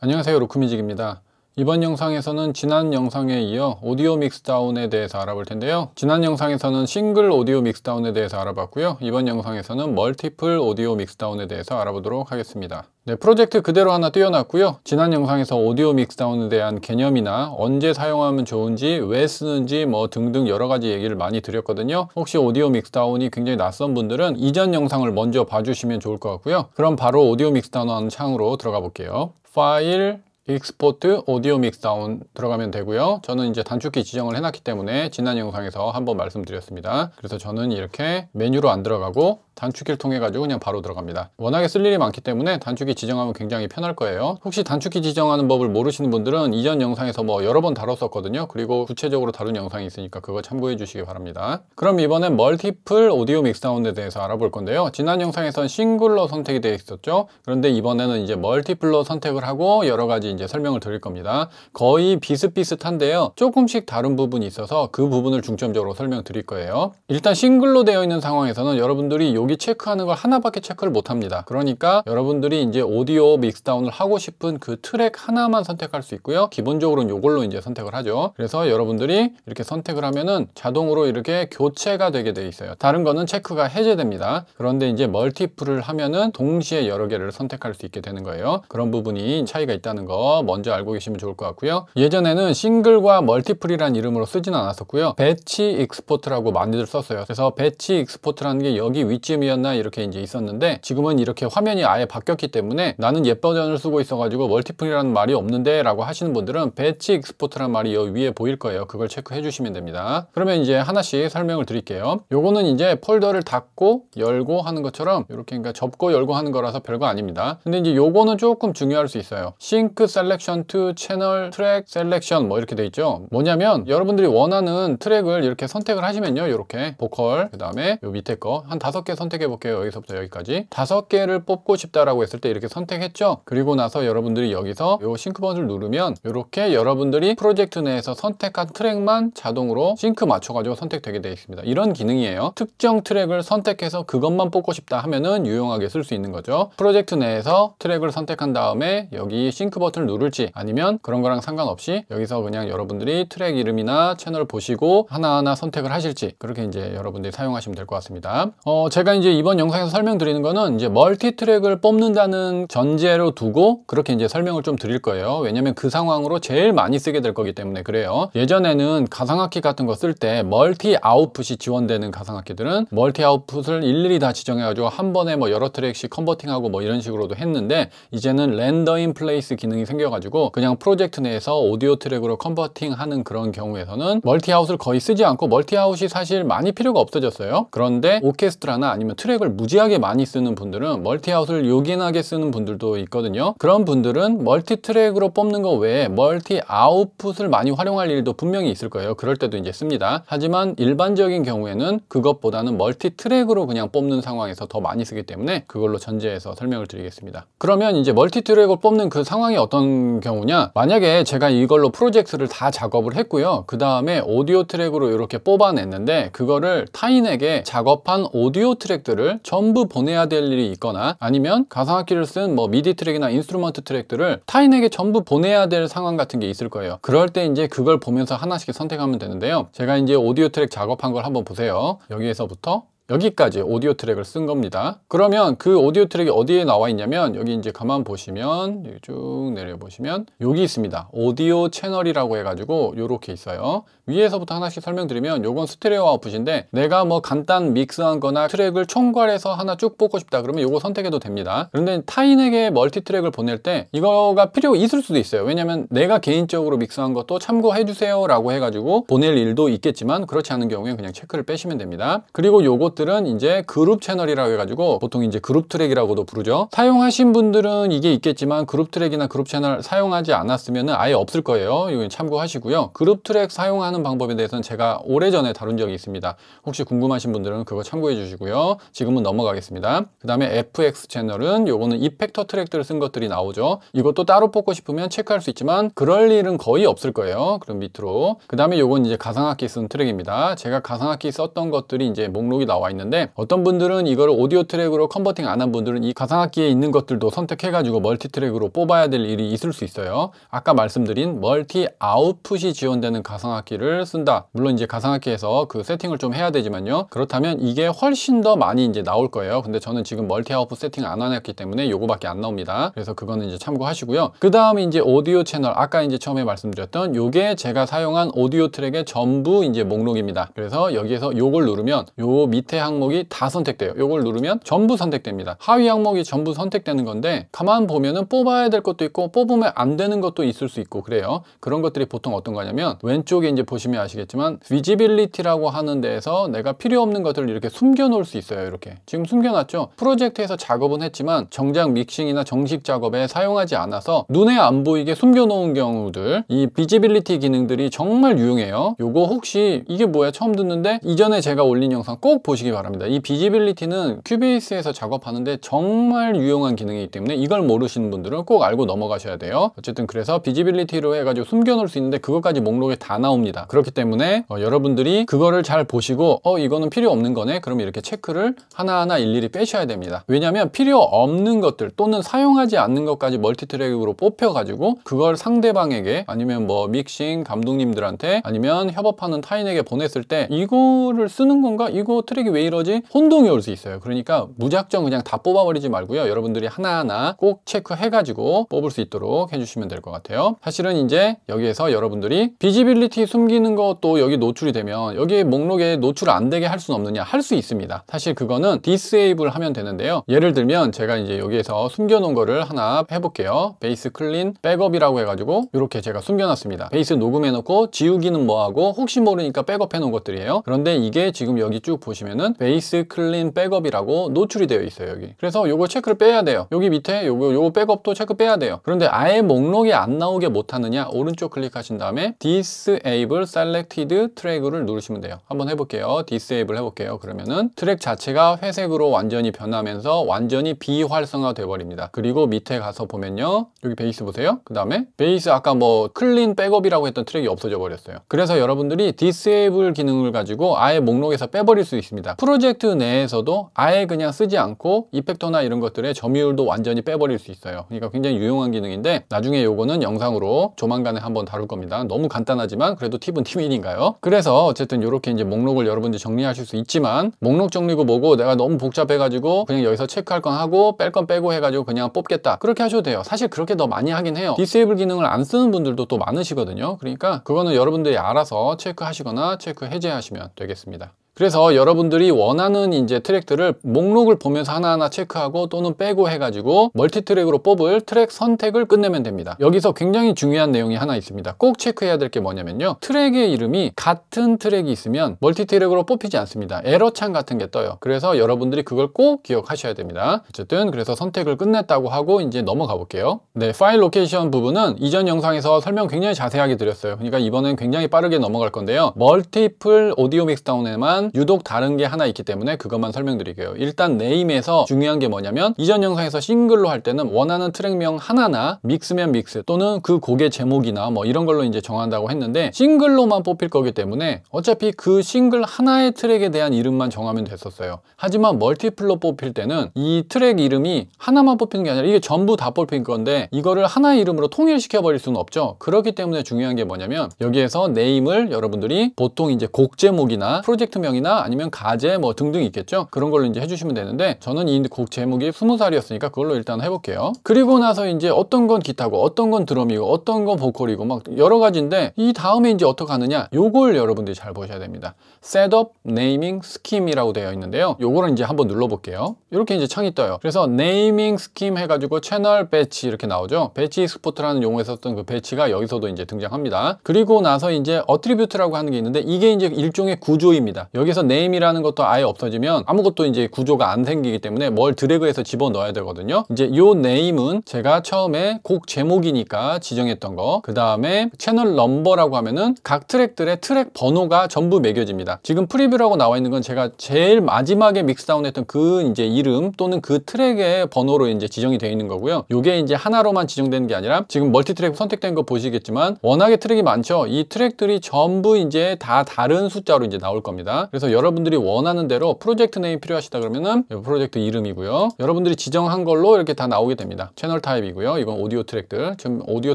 안녕하세요 로크뮤직입니다 이번 영상에서는 지난 영상에 이어 오디오 믹스다운에 대해서 알아볼 텐데요 지난 영상에서는 싱글 오디오 믹스다운에 대해서 알아봤고요 이번 영상에서는 멀티플 오디오 믹스다운에 대해서 알아보도록 하겠습니다 네, 프로젝트 그대로 하나 띄워놨고요 지난 영상에서 오디오 믹스다운에 대한 개념이나 언제 사용하면 좋은지 왜 쓰는지 뭐 등등 여러가지 얘기를 많이 드렸거든요 혹시 오디오 믹스다운이 굉장히 낯선 분들은 이전 영상을 먼저 봐주시면 좋을 것 같고요 그럼 바로 오디오 믹스다운 창으로 들어가 볼게요 파일, 익스포트, 오디오 믹스 다운 들어가면 되고요. 저는 이제 단축키 지정을 해놨기 때문에 지난 영상에서 한번 말씀드렸습니다. 그래서 저는 이렇게 메뉴로 안 들어가고 단축키를 통해 가지고 그냥 바로 들어갑니다 워낙에 쓸 일이 많기 때문에 단축키 지정하면 굉장히 편할 거예요 혹시 단축키 지정하는 법을 모르시는 분들은 이전 영상에서 뭐 여러 번 다뤘었거든요 그리고 구체적으로 다룬 영상이 있으니까 그거 참고해 주시기 바랍니다 그럼 이번엔 멀티플 오디오 믹스 사운드에 대해서 알아볼 건데요 지난 영상에선 싱글로 선택이 되어 있었죠 그런데 이번에는 이제 멀티플로 선택을 하고 여러 가지 이제 설명을 드릴 겁니다 거의 비슷비슷한데요 조금씩 다른 부분이 있어서 그 부분을 중점적으로 설명드릴 거예요 일단 싱글로 되어 있는 상황에서는 여러분들이 요 여기 체크하는 걸 하나밖에 체크를 못합니다. 그러니까 여러분들이 이제 오디오 믹스다운을 하고 싶은 그 트랙 하나만 선택할 수 있고요. 기본적으로는 이걸로 이제 선택을 하죠. 그래서 여러분들이 이렇게 선택을 하면은 자동으로 이렇게 교체가 되게 돼 있어요. 다른 거는 체크가 해제됩니다. 그런데 이제 멀티플을 하면은 동시에 여러 개를 선택할 수 있게 되는 거예요. 그런 부분이 차이가 있다는 거 먼저 알고 계시면 좋을 것 같고요. 예전에는 싱글과 멀티플이란 이름으로 쓰진 않았었고요. 배치 익스포트라고 많이들 썼어요. 그래서 배치 익스포트라는 게 여기 위치에 프로그이었나 이렇게 이제 있었는데 지금은 이렇게 화면이 아예 바뀌었기 때문에 나는 예뻐전을 쓰고 있어가지고 멀티플이라는 말이 없는데 라고 하시는 분들은 배치 익스포트란 말이 여기 위에 보일 거예요. 그걸 체크해 주시면 됩니다. 그러면 이제 하나씩 설명을 드릴게요. 요거는 이제 폴더를 닫고 열고 하는 것처럼 이렇게 그러니까 접고 열고 하는 거라서 별거 아닙니다. 근데 이제 요거는 조금 중요할 수 있어요. 싱크 셀렉션 투 채널 트랙 셀렉션 뭐 이렇게 돼 있죠. 뭐냐면 여러분들이 원하는 트랙을 이렇게 선택을 하시면요. 이렇게 보컬 그 다음에 요 밑에 거 한 다섯 개선 선택해 볼게요. 여기서부터 여기까지 다섯 개를 뽑고 싶다라고 했을 때 이렇게 선택했죠. 그리고 나서 여러분들이 여기서 이 싱크 버튼을 누르면 이렇게 여러분들이 프로젝트 내에서 선택한 트랙만 자동으로 싱크 맞춰가지고 선택되게 되어 있습니다. 이런 기능이에요. 특정 트랙을 선택해서 그것만 뽑고 싶다 하면은 유용하게 쓸 수 있는 거죠. 프로젝트 내에서 트랙을 선택한 다음에 여기 싱크 버튼을 누를지 아니면 그런 거랑 상관없이 여기서 그냥 여러분들이 트랙 이름이나 채널 보시고 하나하나 선택을 하실지 그렇게 이제 여러분들이 사용하시면 될 것 같습니다. 어, 제가 제가 이제 이번 영상에서 설명드리는 거는 이제 멀티트랙을 뽑는다는 전제로 두고 그렇게 이제 설명을 좀 드릴 거예요. 왜냐면 그 상황으로 제일 많이 쓰게 될 거기 때문에 그래요. 예전에는 가상악기 같은 거 쓸 때 멀티 아웃풋이 지원되는 가상악기들은 멀티 아웃풋을 일일이 다 지정해가지고 한 번에 뭐 여러 트랙씩 컨버팅하고 뭐 이런 식으로도 했는데 이제는 랜더인 플레이스 기능이 생겨가지고 그냥 프로젝트 내에서 오디오 트랙으로 컨버팅하는 그런 경우에서는 멀티 아웃을 거의 쓰지 않고 멀티 아웃이 사실 많이 필요가 없어졌어요. 그런데 오케스트라나 아니면 트랙을 무지하게 많이 쓰는 분들은 멀티아웃을 요긴하게 쓰는 분들도 있거든요 그런 분들은 멀티 트랙으로 뽑는 거 외에 멀티 아웃풋을 많이 활용할 일도 분명히 있을 거예요 그럴 때도 이제 씁니다 하지만 일반적인 경우에는 그것보다는 멀티 트랙으로 그냥 뽑는 상황에서 더 많이 쓰기 때문에 그걸로 전제해서 설명을 드리겠습니다 그러면 이제 멀티 트랙을 뽑는 그 상황이 어떤 경우냐 만약에 제가 이걸로 프로젝트를 다 작업을 했고요 그 다음에 오디오 트랙으로 이렇게 뽑아냈는데 그거를 타인에게 작업한 오디오 트랙 트랙들을 전부 보내야 될 일이 있거나 아니면 가상악기를 쓴뭐 미디 트랙이나 인스트루먼트 트랙들을 타인에게 전부 보내야 될 상황 같은 게 있을 거예요 그럴 때 이제 그걸 보면서 하나씩 선택하면 되는데요 제가 이제 오디오 트랙 작업한 걸 한번 보세요 여기에서부터 여기까지 오디오 트랙을 쓴 겁니다 그러면 그 오디오 트랙이 어디에 나와 있냐면 여기 이제 가만 보시면 여기 쭉 내려 보시면 여기 있습니다 오디오 채널이라고 해가지고 이렇게 있어요 위에서부터 하나씩 설명드리면 요건 스테레오 아웃풋인데 내가 뭐 간단 믹스한 거나 트랙을 총괄해서 하나 쭉 뽑고 싶다 그러면 요거 선택해도 됩니다 그런데 타인에게 멀티 트랙을 보낼 때 이거가 필요 있을 수도 있어요 왜냐면 내가 개인적으로 믹스한 것도 참고해 주세요 라고 해가지고 보낼 일도 있겠지만 그렇지 않은 경우에 그냥 체크를 빼시면 됩니다 그리고 요거 것들은 이제 그룹 채널이라고 해가지고 보통 이제 그룹 트랙이라고도 부르죠. 사용하신 분들은 이게 있겠지만 그룹 트랙이나 그룹 채널 사용하지 않았으면 아예 없을 거예요. 이거 참고하시고요. 그룹 트랙 사용하는 방법에 대해서는 제가 오래전에 다룬 적이 있습니다. 혹시 궁금하신 분들은 그거 참고해 주시고요. 지금은 넘어가겠습니다. 그 다음에 FX 채널은 요거는 이펙터 트랙들을 쓴 것들이 나오죠. 이것도 따로 뽑고 싶으면 체크할 수 있지만 그럴 일은 거의 없을 거예요. 그럼 밑으로. 그 다음에 요건 이제 가상악기 쓴 트랙입니다. 제가 가상악기 썼던 것들이 이제 목록이 나와요. 있는데 어떤 분들은 이걸 오디오 트랙으로 컨버팅 안 한 분들은 이 가상악기에 있는 것들도 선택해가지고 멀티 트랙으로 뽑아야 될 일이 있을 수 있어요. 아까 말씀드린 멀티 아웃풋이 지원되는 가상악기를 쓴다. 물론 이제 가상악기에서 그 세팅을 좀 해야 되지만요. 그렇다면 이게 훨씬 더 많이 이제 나올 거예요. 근데 저는 지금 멀티 아웃풋 세팅 안 해놨기 때문에 요거밖에 안 나옵니다. 그래서 그거는 이제 참고하시고요. 그 다음에 이제 오디오 채널 아까 이제 처음에 말씀드렸던 요게 제가 사용한 오디오 트랙의 전부 이제 목록입니다. 그래서 여기에서 요걸 누르면 요 밑에 항목이 다 선택돼요 이걸 누르면 전부 선택됩니다 하위 항목이 전부 선택되는 건데 가만 보면은 뽑아야 될 것도 있고 뽑으면 안 되는 것도 있을 수 있고 그래요 그런 것들이 보통 어떤 거냐면 왼쪽에 이제 보시면 아시겠지만 v 지빌리티라고 하는 데에서 내가 필요 없는 것들을 이렇게 숨겨 놓을 수 있어요 이렇게 지금 숨겨놨죠 프로젝트에서 작업은 했지만 정작 믹싱이나 정식 작업에 사용하지 않아서 눈에 안 보이게 숨겨 놓은 경우들 이 비지빌리티 기능들이 정말 유용해요 요거 혹시 이게 뭐야 처음 듣는데 이전에 제가 올린 영상 꼭 보시기 보시기 바랍니다. 이 비지빌리티는 큐베이스에서 작업하는데 정말 유용한 기능이기 때문에 이걸 모르시는 분들은 꼭 알고 넘어가셔야 돼요. 어쨌든 그래서 비지빌리티로 해가지고 숨겨놓을 수 있는데 그것까지 목록에 다 나옵니다. 그렇기 때문에 어, 여러분들이 그거를 잘 보시고 어 이거는 필요 없는 거네 그럼 이렇게 체크를 하나하나 일일이 빼셔야 됩니다. 왜냐하면 필요 없는 것들 또는 사용하지 않는 것까지 멀티트랙으로 뽑혀가지고 그걸 상대방에게 아니면 뭐 믹싱 감독님들한테 아니면 협업하는 타인에게 보냈을 때 이거를 쓰는 건가? 이거 트랙 갑자기 왜 이러지? 혼동이 올 수 있어요. 그러니까 무작정 그냥 다 뽑아버리지 말고요. 여러분들이 하나하나 꼭 체크해가지고 뽑을 수 있도록 해주시면 될 것 같아요. 사실은 이제 여기에서 여러분들이 비지빌리티 숨기는 것도 여기 노출이 되면 여기 목록에 노출 안 되게 할 수는 없느냐? 할 수 있습니다. 사실 그거는 디세이블 하면 되는데요. 예를 들면 제가 이제 여기에서 숨겨놓은 거를 하나 해볼게요. 베이스 클린 백업이라고 해가지고 이렇게 제가 숨겨놨습니다. 베이스 녹음해놓고 지우기는 뭐하고 혹시 모르니까 백업해놓은 것들이에요. 그런데 이게 지금 여기 쭉 보시면 보면은 베이스 클린 백업이라고 노출이 되어 있어요 여기 그래서 요거 체크를 빼야 돼요 여기 밑에 요거 요거 백업도 체크 빼야 돼요 그런데 아예 목록이 안 나오게 못하느냐 오른쪽 클릭하신 다음에 disable selected track를 누르시면 돼요 한번 해볼게요 disable 해볼게요 그러면은 트랙 자체가 회색으로 완전히 변하면서 완전히 비활성화 되어 버립니다 그리고 밑에 가서 보면요 여기 베이스 보세요 그 다음에 베이스 아까 뭐 클린 백업이라고 했던 트랙이 없어져 버렸어요 그래서 여러분들이 disable 기능을 가지고 아예 목록에서 빼버릴 수 있습니다 있니다 프로젝트 내에서도 아예 그냥 쓰지 않고 이펙터나 이런 것들의 점유율도 완전히 빼버릴 수 있어요. 그러니까 굉장히 유용한 기능인데 나중에 요거는 영상으로 조만간에 한번 다룰 겁니다. 너무 간단하지만 그래도 팁은 팁인가요 그래서 어쨌든 이렇게 이제 목록을 여러분들이 정리하실 수 있지만 목록 정리고 뭐고 내가 너무 복잡해가지고 그냥 여기서 체크할 건 하고 뺄 건 빼고 해가지고 그냥 뽑겠다. 그렇게 하셔도 돼요. 사실 그렇게 더 많이 하긴 해요. 디세이블 기능을 안 쓰는 분들도 또 많으시거든요. 그러니까 그거는 여러분들이 알아서 체크하시거나 체크 해제하시면 되겠습니다. 그래서 여러분들이 원하는 이제 트랙들을 목록을 보면서 하나하나 체크하고 또는 빼고 해가지고 멀티트랙으로 뽑을 트랙 선택을 끝내면 됩니다. 여기서 굉장히 중요한 내용이 하나 있습니다. 꼭 체크해야 될 게 뭐냐면요. 트랙의 이름이 같은 트랙이 있으면 멀티트랙으로 뽑히지 않습니다. 에러창 같은 게 떠요. 그래서 여러분들이 그걸 꼭 기억하셔야 됩니다. 어쨌든 그래서 선택을 끝냈다고 하고 이제 넘어가 볼게요. 네, 파일 로케이션 부분은 이전 영상에서 설명 굉장히 자세하게 드렸어요. 그러니까 이번엔 굉장히 빠르게 넘어갈 건데요. 멀티플 오디오 믹스다운에만 유독 다른 게 하나 있기 때문에 그것만 설명드릴게요. 일단 네임에서 중요한 게 뭐냐면 이전 영상에서 싱글로 할 때는 원하는 트랙명 하나나 믹스면 믹스 또는 그 곡의 제목이나 뭐 이런 걸로 이제 정한다고 했는데 싱글로만 뽑힐 거기 때문에 어차피 그 싱글 하나의 트랙에 대한 이름만 정하면 됐었어요. 하지만 멀티플로 뽑힐 때는 이 트랙 이름이 하나만 뽑히는 게 아니라 이게 전부 다 뽑힌 건데 이거를 하나 의 이름으로 통일시켜 버릴 수는 없죠. 그렇기 때문에 중요한 게 뭐냐면 여기에서 네임을 여러분들이 보통 이제 곡 제목이나 프로젝트명 내이나 아니면 가재뭐 등등 있겠죠 그런 걸로 이제 해주시면 되는데 저는 이 곡 제목이 2 0 살이었으니까 그걸로 일단 해볼게요 그리고 나서 이제 어떤 건 기타고 어떤 건 드럼이고 어떤 건 보컬이고 막 여러 가지인데 이 다음에 이제 어떻게 하느냐 요걸 여러분들이 잘 보셔야 됩니다 셋업, 네이밍, 스킴이라고 되어 있는데요 요거를 이제 한번 눌러볼게요 이렇게 이제 창이 떠요 그래서 네이밍 스킴 해가지고 채널 배치 이렇게 나오죠 배치 스포트라는 용어에서 썼던 그 배치가 여기서도 이제 등장합니다 그리고 나서 이제 어트리뷰트라고 하는 게 있는데 이게 이제 일종의 구조입니다 여기 여기서 name이라는 것도 아예 없어지면 아무것도 이제 구조가 안 생기기 때문에 뭘 드래그해서 집어넣어야 되거든요 이제 요 name은 제가 처음에 곡 제목이니까 지정했던 거그 다음에 채널 넘버라고 하면은 각 트랙들의 트랙 번호가 전부 매겨집니다 지금 프리뷰라고 나와 있는 건 제가 제일 마지막에 믹스다운 했던 그 이제 이름 또는 그 트랙의 번호로 이제 지정이 되어 있는 거고요 요게 이제 하나로만 지정되는 게 아니라 지금 멀티트랙 선택된 거 보시겠지만 워낙에 트랙이 많죠 이 트랙들이 전부 이제 다 다른 숫자로 이제 나올 겁니다 그래서 여러분들이 원하는 대로 프로젝트 네임 필요하시다 그러면은 프로젝트 이름이고요. 여러분들이 지정한 걸로 이렇게 다 나오게 됩니다. 채널 타입이고요. 이건 오디오 트랙들. 지금 오디오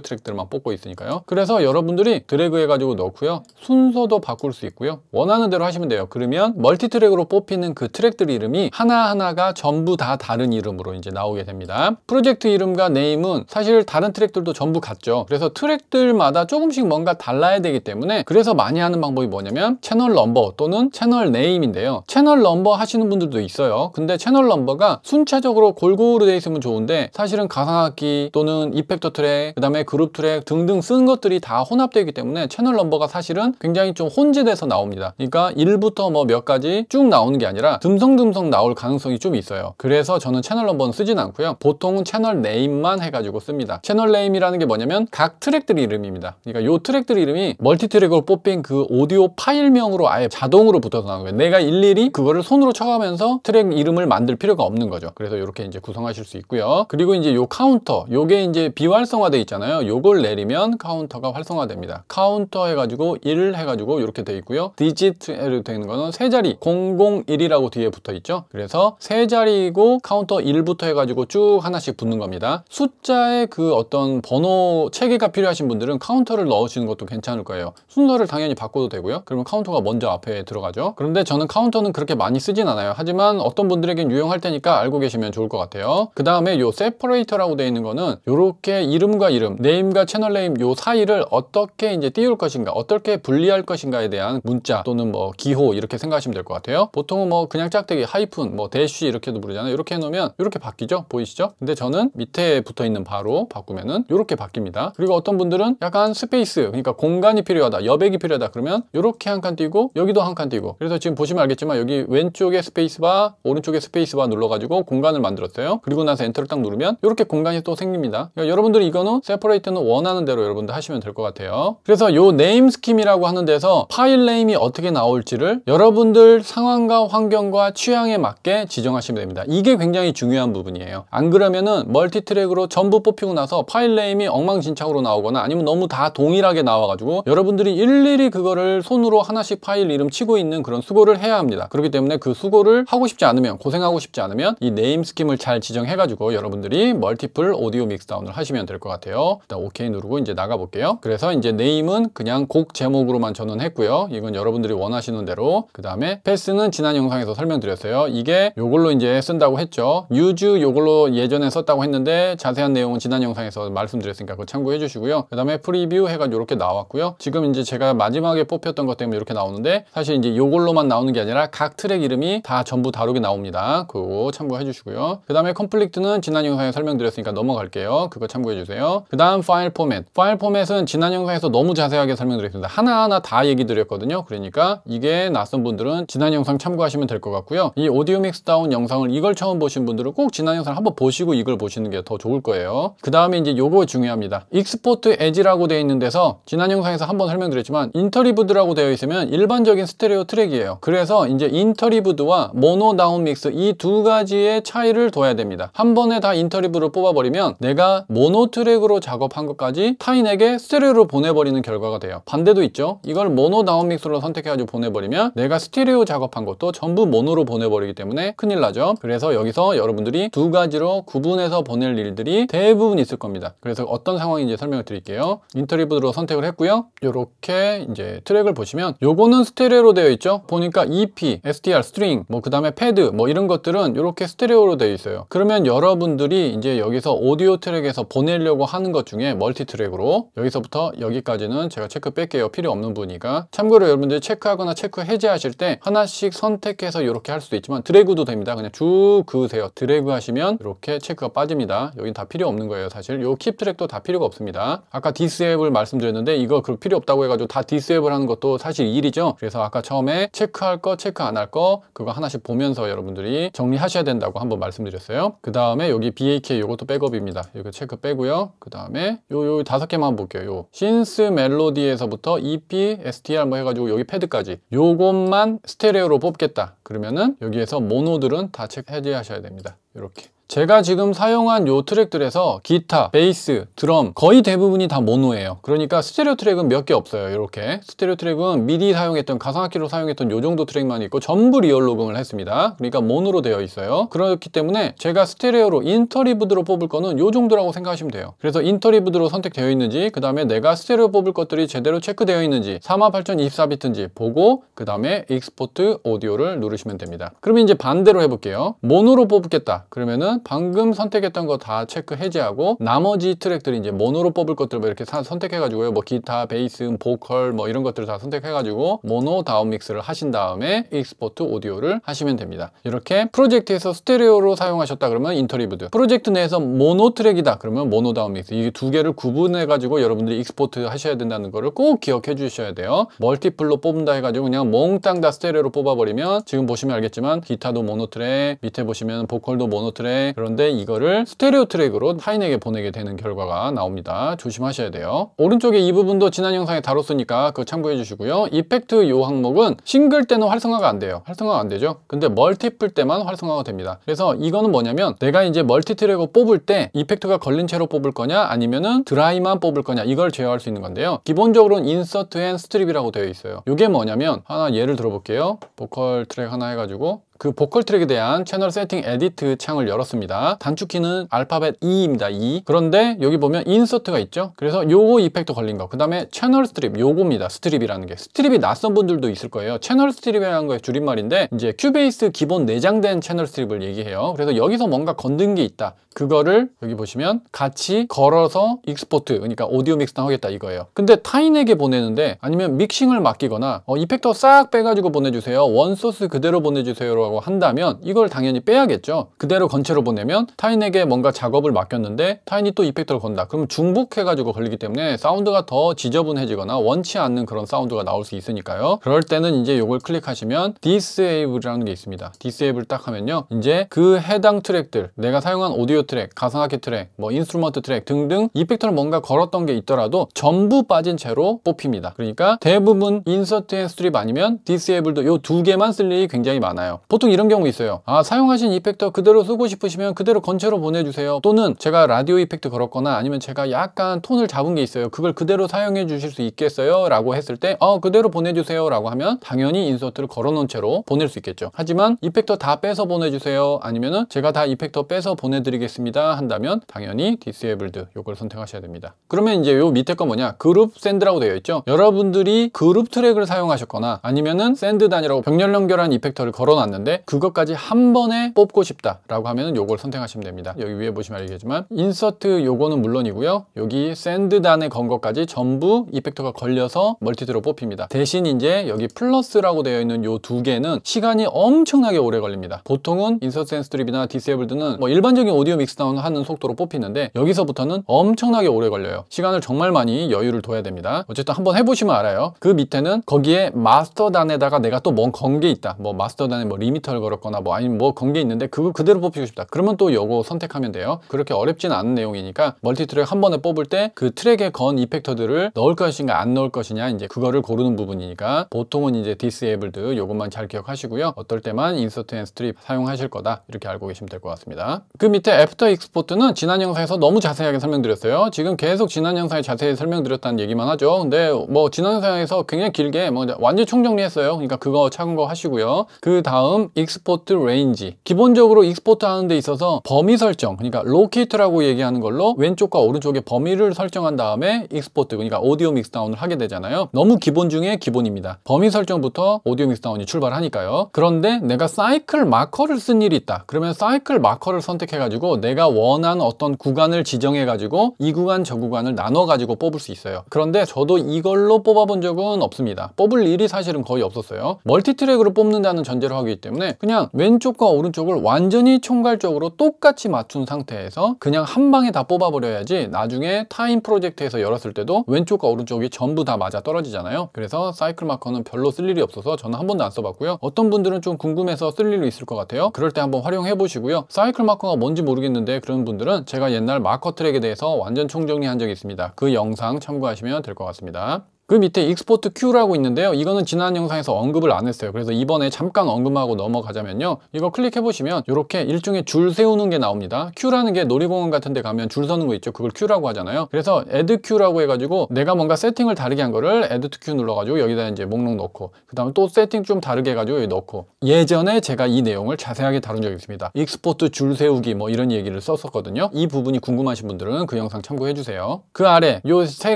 트랙들만 뽑고 있으니까요. 그래서 여러분들이 드래그 해가지고 넣고요. 순서도 바꿀 수 있고요. 원하는 대로 하시면 돼요. 그러면 멀티 트랙으로 뽑히는 그 트랙들 이름이 하나하나가 전부 다 다른 이름으로 이제 나오게 됩니다. 프로젝트 이름과 네임은 사실 다른 트랙들도 전부 같죠. 그래서 트랙들마다 조금씩 뭔가 달라야 되기 때문에 그래서 많이 하는 방법이 뭐냐면 채널 넘버 또는 채널 채널 네임인데요. 채널 넘버 하시는 분들도 있어요. 근데 채널 넘버가 순차적으로 골고루 돼 있으면 좋은데 사실은 가상악기 또는 이펙터 트랙, 그 다음에 그룹 트랙 등등 쓴 것들이 다 혼합되기 때문에 채널 넘버가 사실은 굉장히 좀 혼재돼서 나옵니다. 그러니까 1부터 뭐 몇 가지 쭉 나오는 게 아니라 듬성듬성 나올 가능성이 좀 있어요. 그래서 저는 채널 넘버는 쓰진 않고요. 보통은 채널 네임만 해가지고 씁니다. 채널 네임이라는 게 뭐냐면 각 트랙들 이름입니다. 그러니까 요 트랙들 이름이 멀티트랙으로 뽑힌 그 오디오 파일명으로 아예 자동으로 붙어 붙어 나온 거예요. 내가 일일이 그거를 손으로 쳐가면서 트랙 이름을 만들 필요가 없는 거죠. 그래서 이렇게 이제 구성하실 수 있고요. 그리고 이제 요 카운터, 요게 이제 비활성화돼 있잖아요. 요걸 내리면 카운터가 활성화됩니다. 카운터 해가지고 1 해가지고 이렇게 돼 있고요. 디지트로 되는 거는 세 자리 001이라고 뒤에 붙어 있죠. 그래서 세 자리고 카운터 1부터 해가지고 쭉 하나씩 붙는 겁니다. 숫자의 그 어떤 번호 체계가 필요하신 분들은 카운터를 넣으시는 것도 괜찮을 거예요. 순서를 당연히 바꿔도 되고요. 그러면 카운터가 먼저 앞에 들어가죠. 거죠. 그런데 저는 카운터는 그렇게 많이 쓰진 않아요. 하지만 어떤 분들에겐 유용할 테니까 알고 계시면 좋을 것 같아요. 그 다음에 요 세퍼레이터라고 되어 있는 거는 이렇게 이름과 이름, 네임과 채널 네임 요 사이를 어떻게 이제 띄울 것인가, 어떻게 분리할 것인가에 대한 문자 또는 뭐 기호 이렇게 생각하시면 될 것 같아요. 보통은 뭐 그냥 짝대기 하이픈, 뭐 대쉬 이렇게도 부르잖아요. 이렇게 해놓으면 이렇게 바뀌죠. 보이시죠? 근데 저는 밑에 붙어 있는 바로 바꾸면은 이렇게 바뀝니다. 그리고 어떤 분들은 약간 스페이스, 그러니까 공간이 필요하다, 여백이 필요하다 그러면 이렇게 한 칸 띄고 여기도 한 칸 띄고 그래서 지금 보시면 알겠지만 여기 왼쪽에 스페이스바, 오른쪽에 스페이스바 눌러가지고 공간을 만들었어요. 그리고 나서 엔터를 딱 누르면 이렇게 공간이 또 생깁니다. 그러니까 여러분들이 이거는 세퍼레이터는 원하는 대로 여러분들 하시면 될 것 같아요. 그래서 요 네임 스킴이라고 하는 데서 파일 네임이 어떻게 나올지를 여러분들 상황과 환경과 취향에 맞게 지정하시면 됩니다. 이게 굉장히 중요한 부분이에요. 안 그러면은 멀티트랙으로 전부 뽑히고 나서 파일 네임이 엉망진창으로 나오거나 아니면 너무 다 동일하게 나와가지고 여러분들이 일일이 그거를 손으로 하나씩 파일 이름 치고 있는 하는 그런 수고를 해야 합니다. 그렇기 때문에 그 수고를 하고 싶지 않으면 고생하고 싶지 않으면 이 네임 스킴을 잘 지정해가지고 여러분들이 멀티플 오디오 믹스다운을 하시면 될 것 같아요. 일단 OK 누르고 이제 나가볼게요. 그래서 이제 네임은 그냥 곡 제목으로만 저는 했고요 이건 여러분들이 원하시는 대로 그 다음에 패스는 지난 영상에서 설명드렸어요. 이게 요걸로 이제 쓴다고 했죠. 유즈 요걸로 예전에 썼다고 했는데 자세한 내용은 지난 영상에서 말씀드렸으니까 그거 참고해 주시고요. 그 다음에 프리뷰 해가 이렇게 나왔고요. 지금 이제 제가 마지막에 뽑혔던 것 때문에 이렇게 나오는데 사실 이제 요거 요걸로만 나오는 게 아니라 각 트랙 이름이 다 전부 다르게 나옵니다. 그거 참고해 주시고요. 그 다음에 컴플릭트는 지난 영상에 설명드렸으니까 넘어갈게요. 그거 참고해 주세요. 그 다음 파일 포맷. 파일 포맷은 지난 영상에서 너무 자세하게 설명드렸습니다. 하나하나 다 얘기 드렸거든요. 그러니까 이게 낯선 분들은 지난 영상 참고하시면 될 것 같고요. 이 오디오 믹스다운 영상을 이걸 처음 보신 분들은 꼭 지난 영상을 한번 보시고 이걸 보시는 게 더 좋을 거예요. 그 다음에 이제 요거 중요합니다. 익스포트 에지라고 되어 있는 데서 지난 영상에서 한번 설명드렸지만 인터리브드라고 되어 있으면 일반적인 스테레오 트랙 선택이에요. 그래서 이제 인터리브드와 모노 다운 믹스 이 두 가지의 차이를 둬야 됩니다. 한 번에 다 인터리브를 뽑아버리면 내가 모노 트랙으로 작업한 것까지 타인에게 스테레오로 보내버리는 결과가 돼요. 반대도 있죠. 이걸 모노 다운 믹스로 선택해가지고 보내버리면 내가 스테레오 작업한 것도 전부 모노로 보내버리기 때문에 큰일 나죠. 그래서 여기서 여러분들이 두 가지로 구분해서 보낼 일들이 대부분 있을 겁니다. 그래서 어떤 상황인지 설명을 드릴게요. 인터리브로 드 선택을 했고요. 이렇게 이제 트랙을 보시면 요거는 스테레오로 되어 있죠. 있는데요 보니까 EP, STR, String, 뭐 그 다음에 패드 뭐 이런 것들은 이렇게 스테레오로 되어 있어요 그러면 여러분들이 이제 여기서 오디오 트랙에서 보내려고 하는 것 중에 멀티 트랙으로 여기서부터 여기까지는 제가 체크 뺄게요 필요 없는 분이니까 참고로 여러분들이 체크하거나 체크 해제하실 때 하나씩 선택해서 이렇게 할 수도 있지만 드래그도 됩니다 그냥 쭉 그으세요 드래그 하시면 이렇게 체크가 빠집니다 여긴 다 필요 없는 거예요 사실 요 킵 트랙도 다 필요가 없습니다 아까 디스앱을 말씀드렸는데 이거 그 필요 없다고 해가지고 다 디스앱을 하는 것도 사실 일이죠 그래서 아까 처음에 다음에 체크할 거 체크 안 할 거 그거 하나씩 보면서 여러분들이 정리하셔야 된다고 한번 말씀드렸어요 그 다음에 여기 BAK 요것도 백업입니다 이거 체크 빼고요 그 다음에 요 요 다섯 개만 볼게요 요 신스 멜로디에서부터 EP, STR 뭐 해가지고 여기 패드까지 요것만 스테레오로 뽑겠다 그러면은 여기에서 모노들은 다 체크 해제하셔야 됩니다 이렇게 제가 지금 사용한 요 트랙들에서 기타, 베이스, 드럼 거의 대부분이 다 모노예요 그러니까 스테레오 트랙은 몇 개 없어요 이렇게 스테레오 트랙은 미디 사용했던 가상악기로 사용했던 요 정도 트랙만 있고 전부 리얼 녹음을 했습니다 그러니까 모노로 되어 있어요 그렇기 때문에 제가 스테레오로 인터리브드로 뽑을 거는 요 정도라고 생각하시면 돼요 그래서 인터리브드로 선택되어 있는지 그 다음에 내가 스테레오 뽑을 것들이 제대로 체크되어 있는지 4 8 0 2 4비트인지 보고 그 다음에 익스포트 오디오를 누르시면 됩니다 그러면 이제 반대로 해볼게요 모노로 뽑겠다 그러면은 방금 선택했던 거 다 체크 해제하고 나머지 트랙들이 이제 모노로 뽑을 것들 뭐 이렇게 선택해가지고요. 뭐 기타, 베이스, 음, 보컬 뭐 이런 것들을 다 선택해가지고 모노 다운 믹스를 하신 다음에 익스포트 오디오를 하시면 됩니다. 이렇게 프로젝트에서 스테레오로 사용하셨다 그러면 인터리브드 프로젝트 내에서 모노 트랙이다 그러면 모노 다운 믹스 이게 두 개를 구분해가지고 여러분들이 익스포트 하셔야 된다는 거를 꼭 기억해 주셔야 돼요. 멀티플로 뽑는다 해가지고 그냥 몽땅 다 스테레오로 뽑아버리면 지금 보시면 알겠지만 기타도 모노 트랙 밑에 보시면 보컬도 모노 트랙 그런데 이거를 스테레오 트랙으로 타인에게 보내게 되는 결과가 나옵니다. 조심하셔야 돼요. 오른쪽에 이 부분도 지난 영상에 다뤘으니까 그거 참고해 주시고요. 이펙트 요 항목은 싱글 때는 활성화가 안 돼요. 활성화가 안 되죠. 근데 멀티플 때만 활성화가 됩니다. 그래서 이거는 뭐냐면 내가 이제 멀티트랙을 뽑을 때 이펙트가 걸린 채로 뽑을 거냐 아니면은 드라이만 뽑을 거냐 이걸 제어할 수 있는 건데요. 기본적으로는 인서트 앤 스트립이라고 되어 있어요. 이게 뭐냐면 하나 예를 들어볼게요. 보컬 트랙 하나 해가지고 그 보컬 트랙에 대한 채널 세팅 에디트 창을 열었습니다. 단축키는 알파벳 E입니다. E. 그런데 여기 보면 인서트가 있죠? 그래서 요거 이펙트 걸린 거. 그 다음에 채널 스트립 요겁니다. 스트립이라는 게. 스트립이 낯선 분들도 있을 거예요. 채널 스트립이라는 거의 줄임말인데 이제 큐베이스 기본 내장된 채널 스트립을 얘기해요. 그래서 여기서 뭔가 건든 게 있다. 그거를 여기 보시면 같이 걸어서 익스포트 그러니까 오디오 믹스당 하겠다 이거예요. 근데 타인에게 보내는데 아니면 믹싱을 맡기거나 어, 이펙터 싹 빼가지고 보내주세요. 원소스 그대로 보내주세요. 라고 있다고 한다면 이걸 당연히 빼야겠죠. 그대로 건체로 보내면 타인에게 뭔가 작업을 맡겼는데 타인이 또 이펙터를 건다. 그럼 중복해가지고 걸리기 때문에 사운드가 더 지저분해지거나 원치 않는 그런 사운드가 나올 수 있으니까요. 그럴 때는 이제 이걸 클릭하시면 d i s a b l e 라는게 있습니다. disable 딱 하면요. 이제 그 해당 트랙들 내가 사용한 오디오 트랙, 가상악기 트랙, 뭐 인스트루먼트 트랙 등등 이펙터를 뭔가 걸었던 게 있더라도 전부 빠진 채로 뽑힙니다. 그러니까 대부분 인서트 앤 스트립 아니면 disable도 이두 개만 쓸 일이 굉장히 많아요. 보통 보통 이런 경우 있어요 아 사용하신 이펙터 그대로 쓰고 싶으시면 그대로 건체로 보내주세요 또는 제가 라디오 이펙트 걸었거나 아니면 제가 약간 톤을 잡은 게 있어요 그걸 그대로 사용해 주실 수 있겠어요? 라고 했을 때 어, 그대로 보내주세요 라고 하면 당연히 인서트를 걸어놓은 채로 보낼 수 있겠죠 하지만 이펙터 다 빼서 보내주세요 아니면은 제가 다 이펙터 빼서 보내드리겠습니다 한다면 당연히 디스에블드 요걸 선택하셔야 됩니다 그러면 이제 요 밑에 거 뭐냐 그룹 샌드라고 되어 있죠 여러분들이 그룹 트랙을 사용하셨거나 아니면은 샌드 단위라고 병렬 연결한 이펙터를 걸어놨는데 있는데 그것까지 한 번에 뽑고 싶다라고 하면은 요걸 선택하시면 됩니다. 여기 위에 보시면 알겠지만 인서트 요거는 물론이고요. 여기 샌드단에 건 것까지 전부 이펙터가 걸려서 멀티드로 뽑힙니다. 대신 이제 여기 플러스라고 되어 있는 요 두 개는 시간이 엄청나게 오래 걸립니다. 보통은 인서트 앤 스트립이나 디세이블드는 뭐 일반적인 오디오 믹스다운 하는 속도로 뽑히는데 여기서부터는 엄청나게 오래 걸려요. 시간을 정말 많이 여유를 둬야 됩니다. 어쨌든 한번 해보시면 알아요. 그 밑에는 거기에 마스터단에다가 내가 또 뭔 건 게 있다. 뭐 마스터단에 뭐리림 미터를 걸었거나 뭐 아니면 뭐건게 있는데 그거 그대로 뽑히고 싶다. 그러면 또 요거 선택하면 돼요. 그렇게 어렵진 않은 내용이니까 멀티 트랙 한 번에 뽑을 때 그 트랙에 건 이펙터들을 넣을 것인가 안 넣을 것이냐 이제 그거를 고르는 부분이니까 보통은 이제 디스에이블드 요것만 잘 기억하시고요. 어떨 때만 인서트 앤 스트립 사용하실 거다 이렇게 알고 계시면 될 것 같습니다. 그 밑에 애프터 익스포트는 지난 영상에서 너무 자세하게 설명드렸어요. 지금 계속 지난 영상에 자세히 설명드렸다는 얘기만 하죠. 근데 뭐 지난 영상에서 굉장히 길게 뭐 완전 총정리했어요. 그러니까 그거 차근 거 하시고요. 그 다음 프롬 익스포트 레인지 기본적으로 익스포트 하는 데 있어서 범위 설정 그러니까 로케이트라고 얘기하는 걸로 왼쪽과 오른쪽의 범위를 설정한 다음에 익스포트 그러니까 오디오 믹스다운을 하게 되잖아요 너무 기본 중에 기본입니다 범위 설정부터 오디오 믹스다운이 출발하니까요 그런데 내가 사이클 마커를 쓴 일이 있다 그러면 사이클 마커를 선택해 가지고 내가 원한 어떤 구간을 지정해 가지고 이 구간 저 구간을 나눠 가지고 뽑을 수 있어요 그런데 저도 이걸로 뽑아본 적은 없습니다 뽑을 일이 사실은 거의 없었어요 멀티트랙으로 뽑는다는 전제로 하기 때문에 때문에 그냥 왼쪽과 오른쪽을 완전히 총괄적으로 똑같이 맞춘 상태에서 그냥 한 방에 다 뽑아버려야지 나중에 타임 프로젝트에서 열었을 때도 왼쪽과 오른쪽이 전부 다 맞아 떨어지잖아요 그래서 사이클 마커는 별로 쓸 일이 없어서 저는 한 번도 안 써봤고요 어떤 분들은 좀 궁금해서 쓸 일이 있을 것 같아요 그럴 때 한번 활용해 보시고요 사이클 마커가 뭔지 모르겠는데 그런 분들은 제가 옛날 마커 트랙에 대해서 완전 총정리한 적이 있습니다 그 영상 참고하시면 될 것 같습니다 그 밑에 익스포트 큐라고 있는데요. 이거는 지난 영상에서 언급을 안 했어요. 그래서 이번에 잠깐 언급하고 넘어가자면요. 이거 클릭해보시면 이렇게 일종의 줄 세우는 게 나옵니다. 큐라는 게 놀이공원 같은 데 가면 줄 서는 거 있죠. 그걸 큐라고 하잖아요. 그래서 a 드 큐라고 해가지고 내가 뭔가 세팅을 다르게 한 거를 a 드큐 눌러가지고 여기다 이제 목록 넣고 그 다음에 또 세팅 좀 다르게 해가지고 여기 넣고 예전에 제가 이 내용을 자세하게 다룬 적이 있습니다. 익스포트 줄 세우기 뭐 이런 얘기를 썼었거든요. 이 부분이 궁금하신 분들은 그 영상 참고해주세요. 그 아래 요 세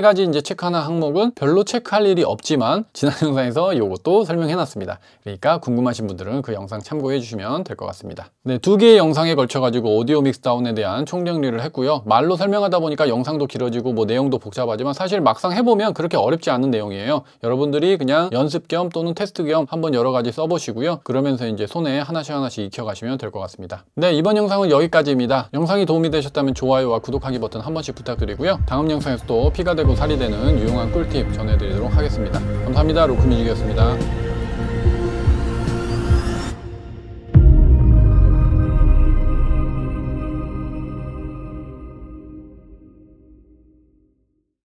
가지 이제 체크하는 항목은 별로 체크할 일이 없지만 지난 영상에서 이것도 설명해놨습니다. 그러니까 궁금하신 분들은 그 영상 참고해 주시면 될 것 같습니다. 네, 두 개의 영상에 걸쳐가지고 오디오 믹스다운에 대한 총정리를 했고요. 말로 설명하다 보니까 영상도 길어지고 뭐 내용도 복잡하지만 사실 막상 해보면 그렇게 어렵지 않은 내용이에요. 여러분들이 그냥 연습 겸 또는 테스트 겸 한번 여러 가지 써보시고요. 그러면서 이제 손에 하나씩 하나씩 익혀가시면 될 것 같습니다. 네, 이번 영상은 여기까지입니다. 영상이 도움이 되셨다면 좋아요와 구독하기 버튼 한 번씩 부탁드리고요. 다음 영상에서 또 피가 되고 살이 되는 유용한 꿀팁 저는 보내드리도록 하겠습니다. 감사합니다. 로크뮤직이었습니다.